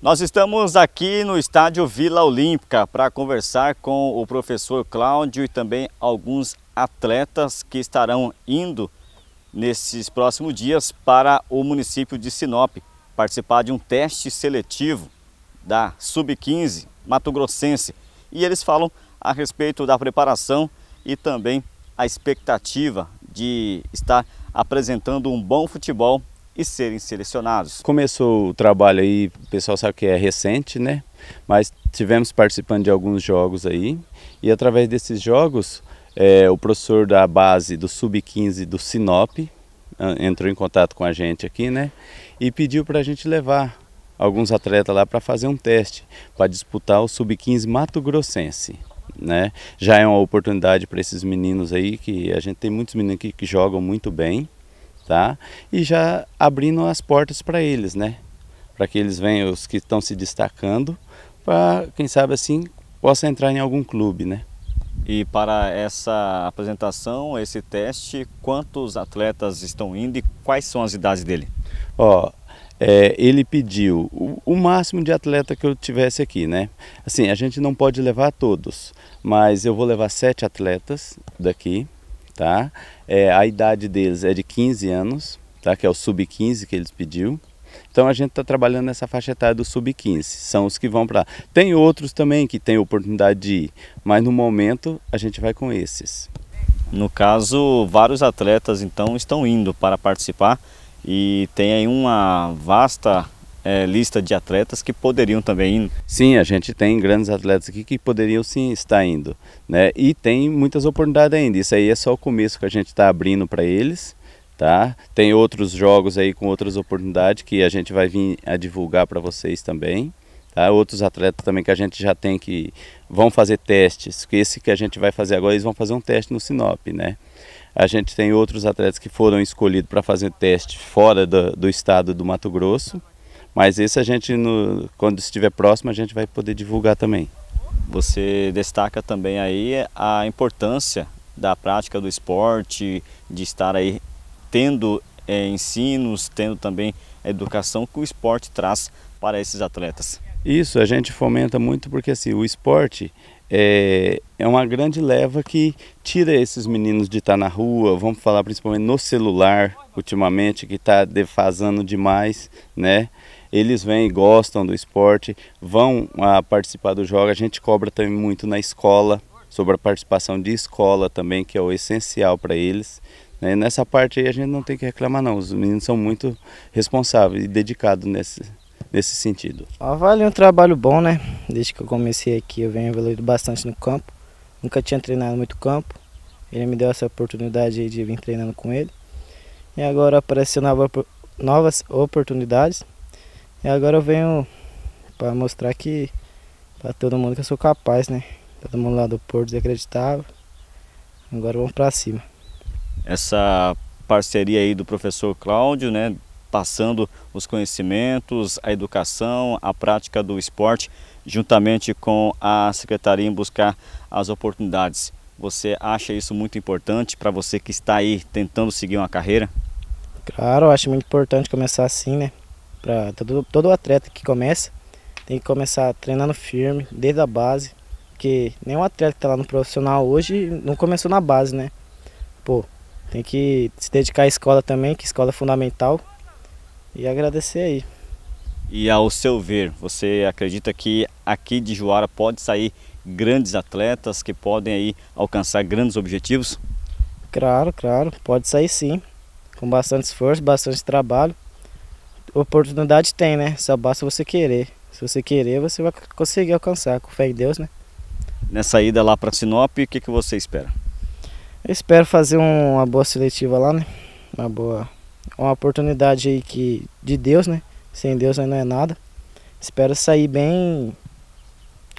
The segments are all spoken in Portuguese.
Nós estamos aqui no estádio Vila Olímpica para conversar com o professor Cláudio e também alguns atletas que estarão indo nesses próximos dias para o município de Sinop participar de um teste seletivo da Sub-15 Mato Grossense. E eles falam a respeito da preparação e também a expectativa de estar apresentando um bom futebol e serem selecionados. Começou o trabalho aí, o pessoal sabe que é recente, né? Mas tivemos participando de alguns jogos aí e através desses jogos é, o professor da base do Sub-15 do Sinop ah, entrou em contato com a gente aqui, né? E pediu para a gente levar alguns atletas lá para fazer um teste, para disputar o Sub-15 Mato Grossense. Né? Já é uma oportunidade para esses meninos aí, que a gente tem muitos meninos aqui que jogam muito bem, tá? E já abrindo as portas para eles, né? Para que eles venham, os que estão se destacando, para quem sabe assim possa entrar em algum clube, né? E para essa apresentação, esse teste, quantos atletas estão indo e quais são as idades dele? Ó, é, ele pediu o, o, máximo de atleta que eu tivesse aqui, né? Assim, a gente não pode levar todos, mas eu vou levar sete atletas daqui tá? É, a idade deles é de 15 anos, tá? Que é o sub-15 que eles pediu. Então a gente está trabalhando nessa faixa etária do sub-15, são os que vão para lá. Tem outros também que têm oportunidade de ir, mas no momento a gente vai com esses. No caso, vários atletas então estão indo para participar e tem aí uma vasta é, lista de atletas que poderiam também ir? Sim, a gente tem grandes atletas aqui que poderiam sim estar indo, né? E tem muitas oportunidades ainda. Isso aí é só o começo que a gente está abrindo para eles, tá? Tem outros jogos aí com outras oportunidades que a gente vai vir a divulgar para vocês também. Tá? Outros atletas também que a gente já tem que vão fazer testes, que esse que a gente vai fazer agora, eles vão fazer um teste no Sinop, né? A gente tem outros atletas que foram escolhidos para fazer teste fora do, do, estado do Mato Grosso, mas esse a gente, no, quando estiver próximo, a gente vai poder divulgar também. Você destaca também aí a importância da prática do esporte, de estar aí tendo é, ensinos, tendo também a educação que o esporte traz para esses atletas. Isso, a gente fomenta muito porque assim, o esporte é, é uma grande leva que tira esses meninos de estar tá na rua, vamos falar principalmente no celular, ultimamente, que está defasando demais, né? eles vêm, e gostam do esporte, vão a, ah, participar do jogo. A gente cobra também muito na escola, sobre a participação de escola também, que é o essencial para eles. Né? Nessa parte aí a gente não tem que reclamar não, os meninos são muito responsáveis e dedicados nesse, nesse sentido. Ah, vale um trabalho bom, né? Desde que eu comecei aqui eu venho evoluindo bastante no campo, nunca tinha treinado muito campo, ele me deu essa oportunidade de vir treinando com ele. E agora apareceu novas oportunidades e agora eu venho para mostrar que para todo mundo que eu sou capaz, né? Todo mundo lá do Porto desacreditava. Agora vamos para cima. Essa parceria aí do professor Cláudio, né? Passando os conhecimentos, a educação, a prática do esporte, juntamente com a secretaria em buscar as oportunidades. Você acha isso muito importante para você que está aí tentando seguir uma carreira? Claro, eu acho muito importante começar assim, né? Para todo, todo atleta que começa, tem que começar treinando firme, desde a base. Porque nenhum atleta que está lá no profissional hoje não começou na base, né? Pô, tem que se dedicar à escola também, que escola é fundamental. E agradecer aí. E ao seu ver, você acredita que aqui de Juara pode sair grandes atletas que podem aí alcançar grandes objetivos? Claro, claro, pode sair sim. Com bastante esforço, bastante trabalho oportunidade tem, né? Só basta você querer. Se você querer, você vai conseguir alcançar, com fé em Deus, né? Nessa ida lá para Sinop, o que, que você espera? Eu espero fazer uma boa seletiva lá, né? Uma boa. Uma oportunidade aí que, de Deus, né? Sem Deus aí não é nada. Espero sair bem.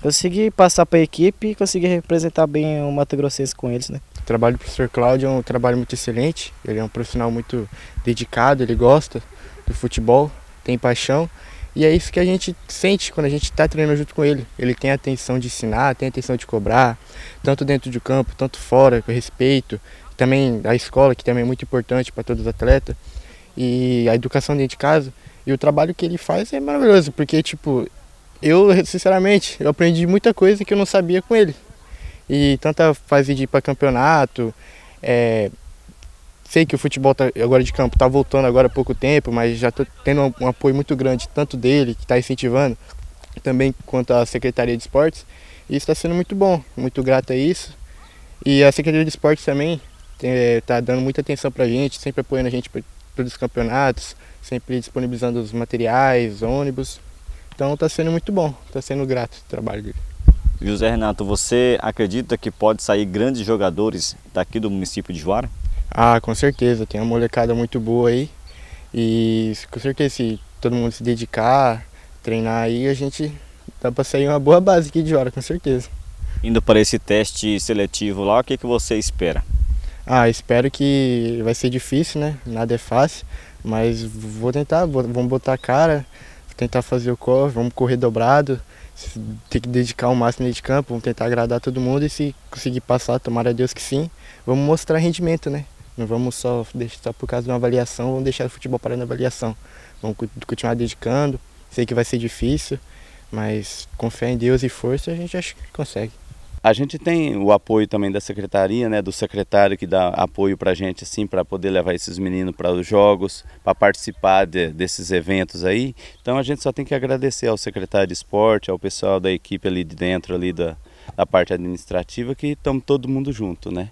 Conseguir passar para a equipe e conseguir representar bem o Mato Grossense com eles, né? O trabalho do professor Cláudio é um trabalho muito excelente. Ele é um profissional muito dedicado, ele gosta futebol, tem paixão. E é isso que a gente sente quando a gente está treinando junto com ele. Ele tem a atenção de ensinar, tem a atenção de cobrar, tanto dentro de campo, tanto fora, com respeito. Também a escola, que também é muito importante para todos os atletas. E a educação dentro de casa. E o trabalho que ele faz é maravilhoso, porque, tipo, eu, sinceramente, eu aprendi muita coisa que eu não sabia com ele. E tanta fase de ir para campeonato, é, Sei que o futebol tá, agora de campo está voltando agora há pouco tempo, mas já estou tendo um, apoio muito grande, tanto dele, que está incentivando, também quanto a Secretaria de Esportes. E isso está sendo muito bom, muito grato a isso. E a Secretaria de Esportes também está é, tá dando muita atenção para a gente, sempre apoiando a gente para os campeonatos, sempre disponibilizando os materiais, ônibus. Então está sendo muito bom, está sendo grato o trabalho dele. José Renato, você acredita que pode sair grandes jogadores daqui do município de Juara? Ah, com certeza, tem uma molecada muito boa aí. E com certeza, se todo mundo se dedicar, treinar aí, a gente dá para sair uma boa base aqui de hora, com certeza. Indo para esse teste seletivo lá, o que, que você espera? Ah, espero que vai ser difícil, né? Nada é fácil, mas vou tentar, vou, vamos botar a cara, tentar fazer o cover, vamos correr dobrado, ter que dedicar o máximo de campo, vamos tentar agradar todo mundo e se conseguir passar, tomara a Deus que sim, vamos mostrar rendimento, né? Não vamos só deixar por causa de uma avaliação, vamos deixar o futebol parando na avaliação. Vamos continuar dedicando. Sei que vai ser difícil, mas com fé em Deus e força a gente acho que consegue. A gente tem o apoio também da secretaria, né, do secretário que dá apoio para a gente, assim, para poder levar esses meninos para os jogos, para participar de, desses eventos aí. Então a gente só tem que agradecer ao secretário de esporte, ao pessoal da equipe ali de dentro, ali da, da parte administrativa, que estamos todo mundo junto, né.